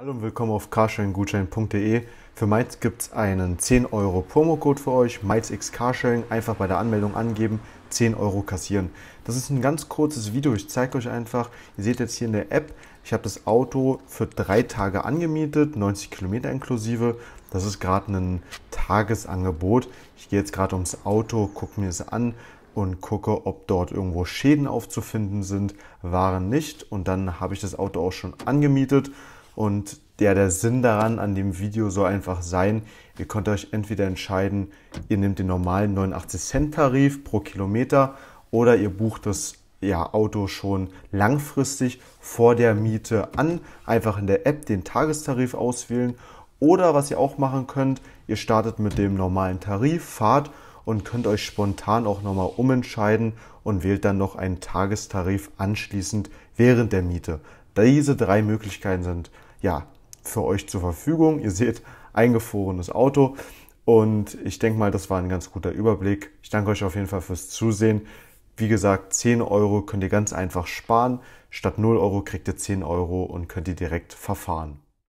Hallo und willkommen auf carsharinggutschein.de. Für Mainz gibt es einen 10 Euro Promocode für euch, MainzX Carsharing, einfach bei der Anmeldung angeben, 10 Euro kassieren. Das ist ein ganz kurzes Video, ich zeige euch einfach, ihr seht jetzt hier in der App, ich habe das Auto für drei Tage angemietet, 90 Kilometer inklusive. Das ist gerade ein Tagesangebot. Ich gehe jetzt gerade ums Auto, gucke mir es an, und gucke, ob dort irgendwo Schäden aufzufinden sind, waren nicht und dann habe ich das Auto auch schon angemietet und der, der Sinn daran an dem Video soll einfach sein, ihr könnt euch entweder entscheiden, ihr nehmt den normalen 89 Cent Tarif pro Kilometer oder ihr bucht das ja, Auto schon langfristig vor der Miete an. Einfach in der App den Tagestarif auswählen. Oder was ihr auch machen könnt, ihr startet mit dem normalen Tarif, fahrt und könnt euch spontan auch nochmal umentscheiden und wählt dann noch einen Tagestarif anschließend während der Miete. Diese drei Möglichkeiten sind ja für euch zur Verfügung. Ihr seht eingefrorenes Auto und ich denke mal, das war ein ganz guter Überblick. Ich danke euch auf jeden Fall fürs Zusehen. Wie gesagt, 10 Euro könnt ihr ganz einfach sparen. Statt 0 Euro kriegt ihr 10 Euro und könnt ihr direkt verfahren.